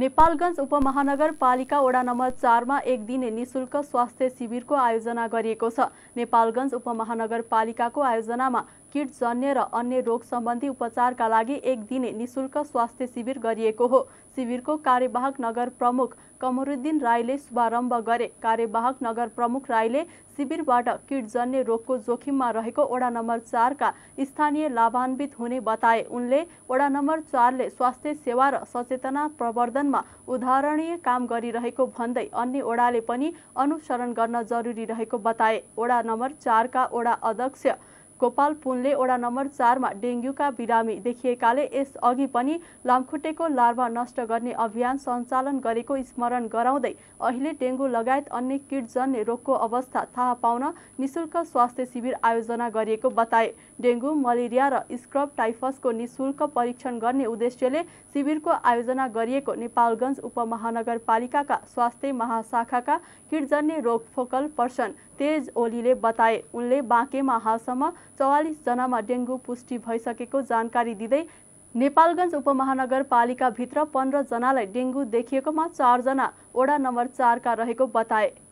नेपालगञ्ज उपमहानगरपालिका वडा नम्बर चारमा एक दिने निशुल्क स्वास्थ्य शिविरको आयोजना गरिएको छ नेपालगञ्ज उपमहानगरपालिकाको आयोजनामा किटजन्य र अन्य रोग सम्बन्धी उपचारका लागि एक दिने निशुल्क स्वास्थ्य शिविर गरिएको हो शिविरको कार्यवाहक नगर प्रमुख कमरुद्दिन राईले शुभारम्भ गरे कार्यवाहक नगर प्रमुख राईले शिविरबाट किटजन्य रोगको जोखिममा रहेको वडा नम्बर चारका स्थानीय लाभान्वित हुने बताए उनले वडा नम्बर चारले स्वास्थ्य सेवा र सचेतना प्रवर्धनमा उदाहरणीय काम गरिरहेको भन्दै अन्य वडाले पनि अनुसरण गर्न जरुरी रहेको बताए वडा नम्बर चारका वडा अध्यक्ष गोपाल पुनले वडा नम्बर चारमा डेङ्गुका बिरामी देखिएकाले यसअघि पनि लामखुट्टेको लार्भा नष्ट गर्ने अभियान सञ्चालन गरेको स्मरण गराउँदै अहिले डेङ्गु लगायत अन्य किटजन्य रोगको अवस्था थाहा पाउन निशुल्क स्वास्थ्य शिविर आयोजना गरिएको बताए डेङ्गु मलेरिया र स्क्रब टाइफसको निशुल्क परीक्षण गर्ने उद्देश्यले शिविरको आयोजना गरिएको नेपालगञ्ज उपमहानगरपालिकाका स्वास्थ्य महाशाखाका किटजन्य रोग फोकल पर्सन तेज ओलीले बताए उनले बाँकेमा हालसम्म चौवालिसजनामा डेङ्गु पुष्टि भइसकेको जानकारी दिँदै नेपालगञ्ज उपमहानगरपालिकाभित्र पन्ध्रजनालाई डेङ्गु देखिएकोमा चारजना वडा नम्बर चारका रहेको बताए